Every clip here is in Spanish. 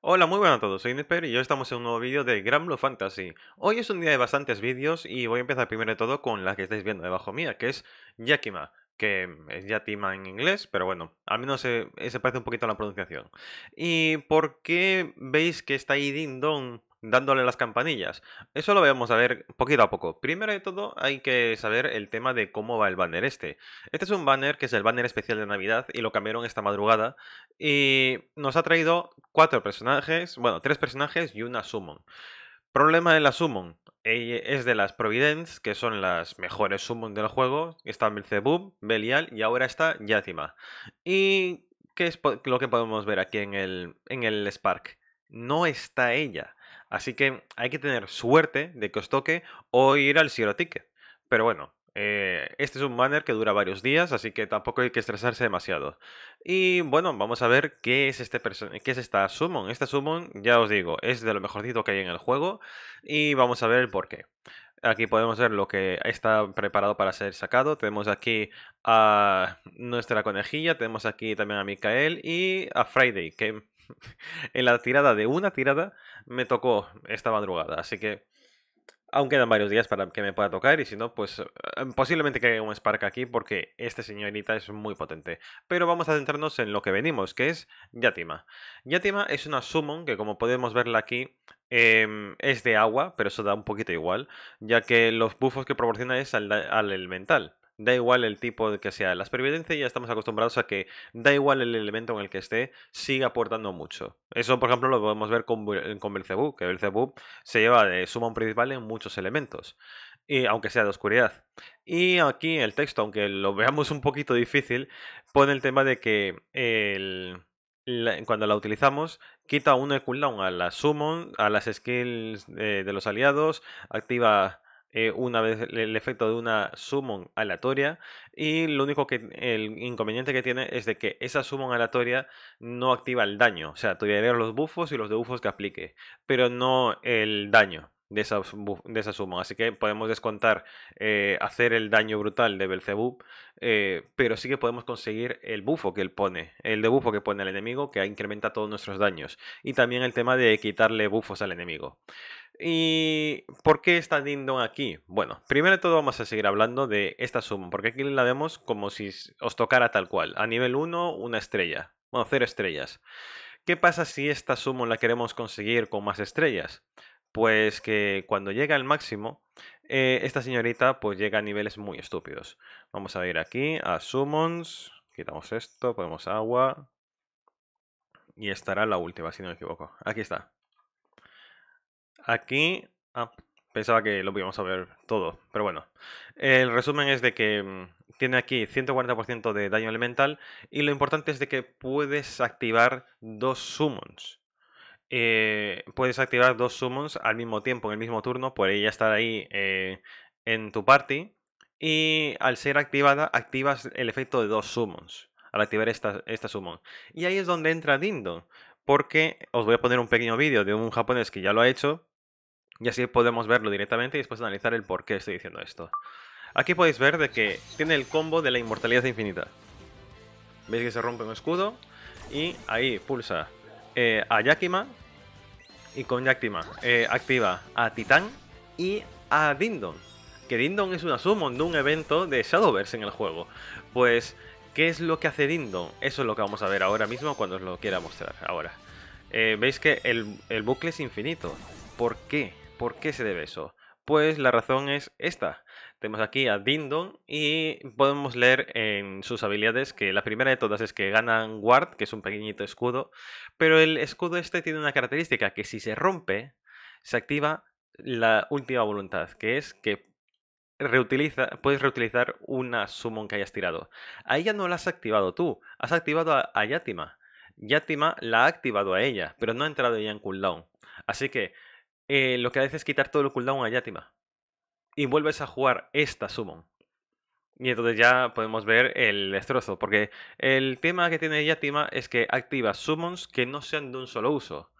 Hola, muy buenas a todos, soy Nisper y hoy estamos en un nuevo vídeo de Gran Blue Fantasy. Hoy es un día de bastantes vídeos y voy a empezar primero de todo con la que estáis viendo debajo mía, que es Yakima, que mm, es Yatima en inglés, pero bueno, al menos se, eh, se parece un poquito a la pronunciación. ¿Y por qué veis que está ahí Ding dándole las campanillas. Eso lo vamos a ver poquito a poco. Primero de todo hay que saber el tema de cómo va el banner este. Este es un banner que es el banner especial de Navidad y lo cambiaron esta madrugada y nos ha traído cuatro personajes, bueno, tres personajes y una summon. Problema de la summon. Es de las Providence, que son las mejores summon del juego. Está Belzebub, Belial y ahora está Yatima. ¿Y qué es lo que podemos ver aquí en el Spark? No está ella. Así que hay que tener suerte de que os toque o ir al cielo Ticket. Pero bueno, eh, este es un banner que dura varios días, así que tampoco hay que estresarse demasiado. Y bueno, vamos a ver qué es, este qué es esta Summon. Esta Summon, ya os digo, es de lo mejorcito que hay en el juego y vamos a ver el por qué. Aquí podemos ver lo que está preparado para ser sacado. Tenemos aquí a nuestra conejilla, tenemos aquí también a Mikael y a Friday, que en la tirada de una tirada me tocó esta madrugada, así que aún quedan varios días para que me pueda tocar y si no, pues eh, posiblemente que un Spark aquí porque este señorita es muy potente. Pero vamos a centrarnos en lo que venimos, que es Yatima. Yatima es una summon que como podemos verla aquí em, es de agua, pero eso da un poquito igual, ya que los buffos que proporciona es al, al elemental. Da igual el tipo de que sea. Las supervivencia ya estamos acostumbrados a que da igual el elemento en el que esté, siga aportando mucho. Eso, por ejemplo, lo podemos ver con, con que Belzebub se lleva de suma principal en muchos elementos, y, aunque sea de oscuridad. Y aquí el texto, aunque lo veamos un poquito difícil, pone el tema de que cuando la utilizamos, quita uno cooldown a la summon, a las skills de los aliados, activa eh, una vez el efecto de una summon aleatoria y lo único que el inconveniente que tiene es de que esa summon aleatoria no activa el daño, o sea, todavía los buffos y los debuffos que aplique, pero no el daño de esa, de summon, así que podemos descontar eh, hacer el daño brutal de Belzebub, eh, pero sí que podemos conseguir el buffo que él pone, el debuffo que pone el enemigo que incrementa todos nuestros daños y también el tema de quitarle buffos al enemigo. ¿Y por qué está Dindon aquí? Bueno, primero de todo vamos a seguir hablando de esta suma, porque aquí la vemos como si os tocara tal cual. A nivel 1, una estrella. Bueno, cero estrellas. ¿Qué pasa si esta Summon la queremos conseguir con más estrellas? Pues que cuando llega al máximo, eh, esta señorita pues llega a niveles muy estúpidos. Vamos a ir aquí a Summons, quitamos esto, ponemos agua y estará la última si no me equivoco. Aquí está. Aquí ah, pensaba que lo íbamos a ver todo, pero bueno. El resumen es de que mm, tiene aquí 140% de daño elemental y lo importante es de que puedes activar dos summons. Eh, puedes activar dos summons al mismo tiempo, en el mismo turno, por ella estar ahí eh, en tu party. Y al ser activada, activas el efecto de dos summons. Al activar esta, esta summon. Y ahí es donde entra Dindo. Porque os voy a poner un pequeño vídeo de un japonés que ya lo ha hecho. Y así podemos verlo directamente y después analizar el por qué estoy diciendo esto. Aquí podéis ver de que tiene el combo de la inmortalidad infinita. Veis que se rompe un escudo y ahí pulsa eh, a Yakima y con Yakima eh, activa a Titán y a Dindon. Que Dindon es una summon de un evento de Shadowverse en el juego. Pues, ¿qué es lo que hace Dindon? Eso es lo que vamos a ver ahora mismo cuando os lo quiera mostrar. Ahora, eh, veis que el, el bucle es infinito. ¿Por qué? ¿Por qué se debe eso? Pues la razón es esta. Tenemos aquí a Dindon y podemos leer en sus habilidades que la primera de todas es que ganan Ward, que es un pequeñito escudo, pero el escudo este tiene una característica que si se rompe, se activa la última voluntad, que es que reutiliza, puedes reutilizar una summon que hayas tirado. A ella no la has activado tú, has activado a, a Yatima. Yatima la ha activado a ella, pero no ha entrado ella en cooldown. Así que eh, lo que hace es quitar todo el cooldown a Yatima. Y vuelves a jugar esta summon. Y entonces ya podemos ver el destrozo. Porque el tema que tiene Yatima es que activa summons que no sean de un solo uso.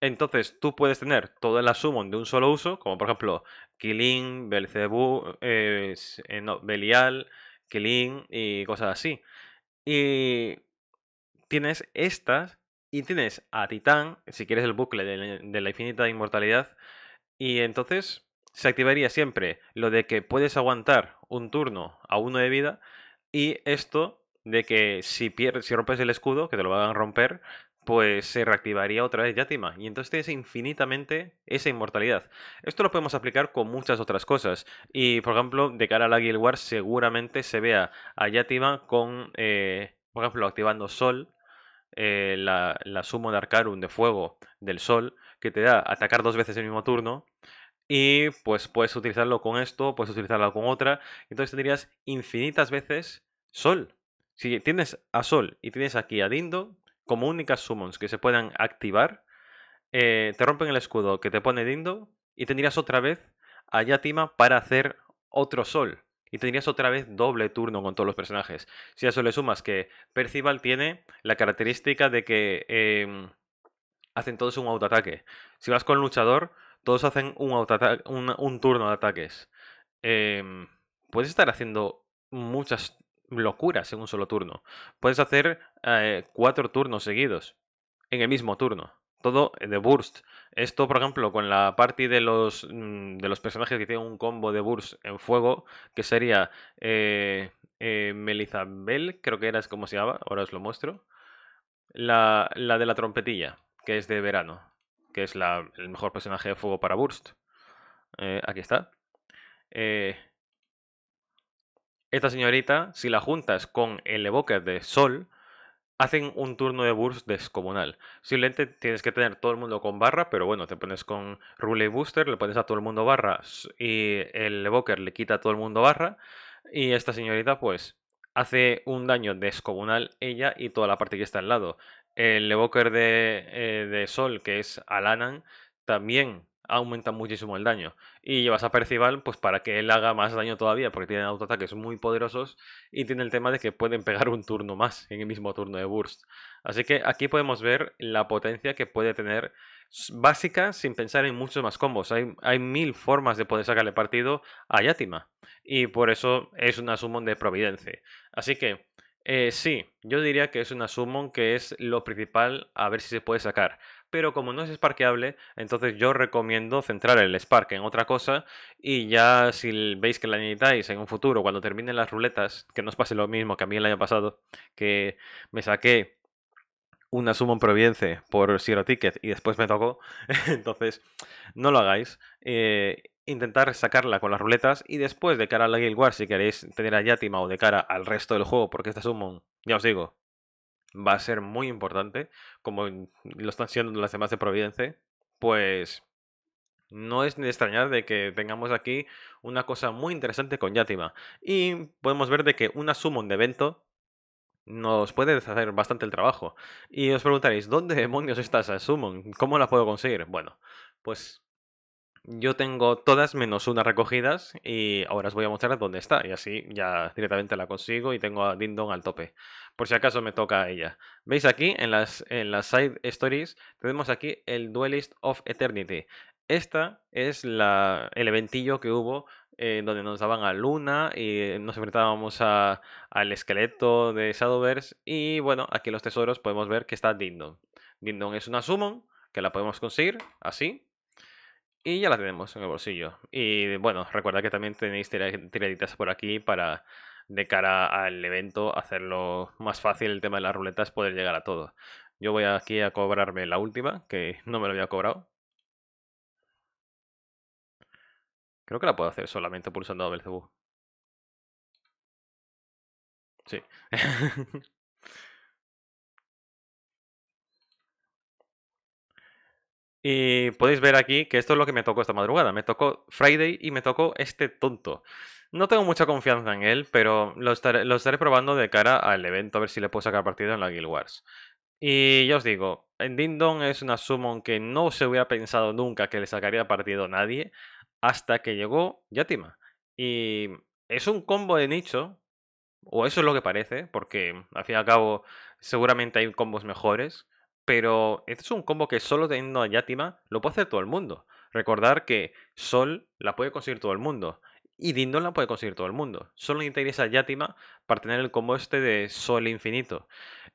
Entonces tú puedes tener todas las summons de un solo uso, como por ejemplo Killing, Belcebú, eh, eh, Belial, Killing y cosas así. Y tienes estas y tienes a Titán, si quieres el bucle de, la infinita inmortalidad, y entonces se activaría siempre lo de que puedes aguantar un turno a uno de vida y esto de que si, pierdes, si rompes el escudo, que te lo van a romper, pues se reactivaría otra vez Yatima. Y entonces tienes infinitamente esa inmortalidad. Esto lo podemos aplicar con muchas otras cosas. Y por ejemplo, de cara al la Guild seguramente se vea a Yatima con, eh, por ejemplo, activando Sol eh, la, la de Arcarum de fuego del sol, que te da atacar dos veces en el mismo turno. Y pues puedes utilizarlo con esto, puedes utilizarlo con otra. Entonces tendrías infinitas veces Sol. Si tienes a Sol y tienes aquí a Dindo, como únicas summons que se puedan activar, eh, te rompen el escudo que te pone Dindo y tendrías otra vez a Yatima para hacer otro Sol y tendrías otra vez doble turno con todos los personajes. Si a eso le sumas que Percival tiene la característica de que em, hacen todos un autoataque. Si vas con luchador, todos hacen un, un turno de ataques. Em, puedes estar haciendo muchas locuras en un solo turno. Puedes hacer eh, cuatro turnos seguidos en el mismo turno todo eh, de burst. Esto, por ejemplo, con la parte de los, mm, de los personajes que tienen un combo de burst en fuego, que sería eh, eh Bell, creo que era como se llamaba, ahora os lo muestro. La, la, de la trompetilla, que es de verano, que es la, el mejor personaje de fuego para burst. Eh, aquí está. esta señorita, si la juntas con el evoker de Sol, hacen un turno de burst descomunal. Simplemente tienes que tener todo el mundo con barra, pero bueno, te pones con Rule Booster, le pones a todo el mundo barra y el Evoker le quita a todo el mundo barra. Y esta señorita, pues, hace un daño descomunal ella y toda la parte que está al lado. El Evoker de, eh, de Sol, que es Alanan, también aumenta muchísimo el daño. Y llevas a Percival pues para que él haga más daño todavía, porque tienen autoataques muy poderosos y tiene el tema de que pueden pegar un turno más en el mismo turno de burst. Así que aquí podemos ver la potencia que puede tener básica sin pensar en muchos más combos. Hay, mil formas de poder sacarle partido a Yatima y por eso es una summon de providencia Así que eh, sí, yo diría que es una summon que es lo principal a ver si se puede sacar pero como no es sparkeable, entonces yo recomiendo centrar el spark en otra cosa y ya si veis que la necesitáis en un futuro, cuando terminen las ruletas, que no os pase lo mismo que a mí el año pasado, que me saqué una Summon Providence por Zero Ticket y después me tocó, entonces no lo hagáis. Eh, intentar sacarla con las ruletas y después de cara a la Guild si queréis tener a Yatima o de cara al resto del juego, porque esta Summon, ya os digo, va a ser muy importante, como lo están siendo las demás de Providencia. pues no es ni extrañar de que tengamos aquí una cosa muy interesante con Yatima. Y podemos ver de que una summon de evento nos puede deshacer bastante el trabajo. Y os preguntaréis, ¿dónde demonios está esa summon? ¿Cómo la puedo conseguir? Bueno, pues yo tengo todas menos una recogidas y ahora os voy a mostrar dónde está. Y así ya directamente la consigo y tengo a Dindon al tope. Por si acaso me toca a ella. ¿Veis aquí en las, en las side stories? Tenemos aquí el Duelist of Eternity. Esta es la, el eventillo que hubo eh, donde nos daban a Luna y nos enfrentábamos a, al esqueleto de Shadowverse. Y bueno, aquí en los tesoros podemos ver que está Dindon. Dindon es una summon que la podemos conseguir así, y ya la tenemos en el bolsillo. Y bueno, recuerda que también tenéis tiraditas por aquí para, de cara al evento, hacerlo más fácil el tema de las ruletas, poder llegar a todo. Yo voy aquí a cobrarme la última, que no me lo había cobrado. Creo que la puedo hacer solamente pulsando a Sí. Y podéis ver aquí que esto es lo que me tocó esta madrugada. Me tocó Friday y me tocó este tonto. No tengo mucha confianza en él, pero lo estaré, probando de cara al evento, a ver si le puedo sacar partido en la Guild Wars. Y ya os digo, en Dindon es una summon que no se hubiera pensado nunca que le sacaría partido nadie hasta que llegó Yatima. Y es un combo de nicho, o eso es lo que parece, porque al fin y al cabo seguramente hay combos mejores. Pero este es un combo que solo teniendo a Yatima lo puede hacer todo el mundo. Recordar que Sol la puede conseguir todo el mundo. Y Dindon la puede conseguir todo el mundo. Solo necesitaréis a Yatima para tener el combo este de Sol Infinito.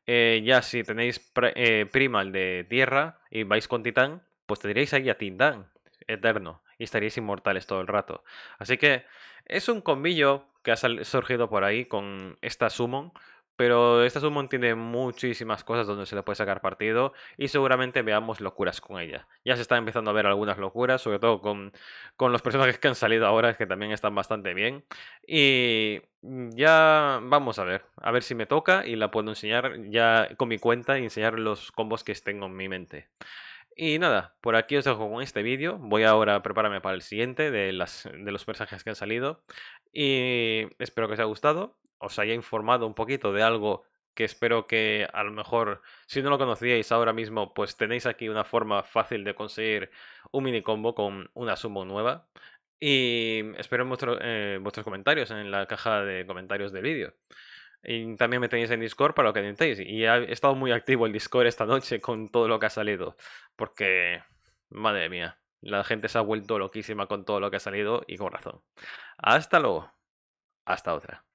Eh, ya si tenéis eh, Primal de Tierra y vais con Titán, pues tendríais ahí a Tindán Eterno. Y estaríais inmortales todo el rato. Así que es un combillo que ha surgido por ahí con esta Summon. Pero esta summon tiene muchísimas cosas donde se le puede sacar partido y seguramente veamos locuras con ella. Ya se está empezando a ver algunas locuras, sobre todo con, los personajes que han salido ahora, que también están bastante bien. Y ya vamos a ver, a ver si me toca y la puedo enseñar ya con mi cuenta y enseñar los combos que tengo en mi mente. Y nada, por aquí os dejo con este vídeo. Voy ahora a prepararme para el siguiente de, las, de los personajes que han salido. Y espero que os haya gustado os haya informado un poquito de algo que espero que a lo mejor, si no lo conocíais ahora mismo, pues tenéis aquí una forma fácil de conseguir un mini combo con una sumo nueva. Y espero eh, vuestros comentarios en la caja de comentarios del vídeo. Y también me tenéis en Discord para lo que necesitéis. Y ha estado muy activo el Discord esta noche con todo lo que ha salido. Porque, madre mía, la gente se ha vuelto loquísima con todo lo que ha salido y con razón. Hasta luego. Hasta otra.